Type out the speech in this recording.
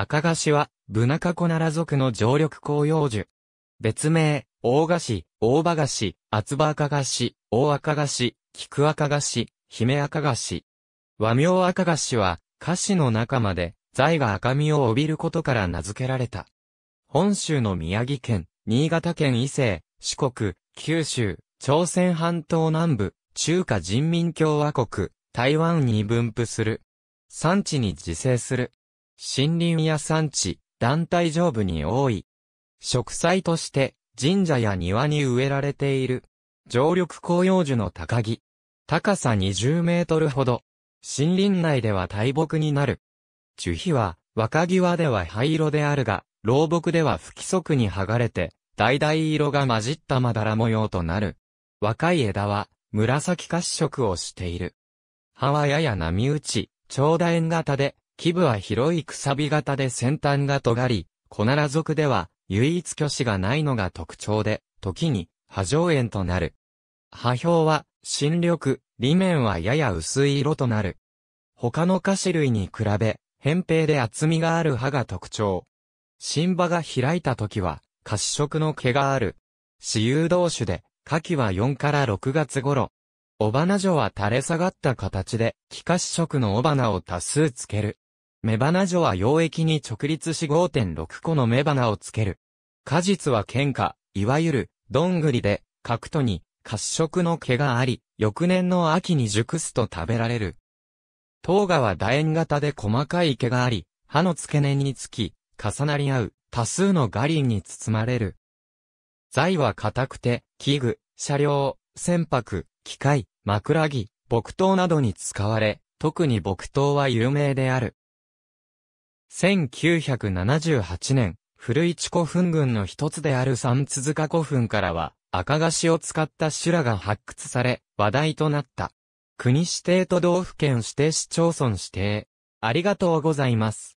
赤菓子は、ブナカコナラ族の常緑紅葉樹。別名、大菓子、大葉菓子、厚葉赤菓子、大赤菓子、菊赤菓子、姫赤菓子。和名赤菓子は、菓子の中まで、材が赤みを帯びることから名付けられた。本州の宮城県、新潟県伊勢、四国、九州、朝鮮半島南部、中華人民共和国、台湾に分布する。産地に自生する。森林や産地、団体上部に多い。植栽として神社や庭に植えられている。常緑広葉樹の高木。高さ20メートルほど。森林内では大木になる。樹皮は若際では灰色であるが、老木では不規則に剥がれて、橙色が混じったまだら模様となる。若い枝は紫褐色をしている。葉はやや波打ち、長楕円型で、基部は広いくさび型で先端が尖り、コナラ族では唯一虚子がないのが特徴で、時に波状炎となる。波表は新緑、裏面はやや薄い色となる。他の菓子類に比べ、扁平で厚みがある歯が特徴。新葉が開いた時は、褐色の毛がある。私有同種で、夏季は4から6月頃。尾花女は垂れ下がった形で、気子色の尾花を多数つける。雌花女は溶液に直立し5.6個の雌花をつける。果実は喧嘩、いわゆる、どんぐりで、角とに、褐色の毛があり、翌年の秋に熟すと食べられる。糖芽は楕円型で細かい毛があり、歯の付け根につき、重なり合う、多数のガリンに包まれる。材は硬くて、器具、車両、船舶、機械、枕木、木刀などに使われ、特に木刀は有名である。1978年、古市古墳群の一つである三鈴鹿古墳からは、赤菓子を使った修羅が発掘され、話題となった。国指定都道府県指定市町村指定。ありがとうございます。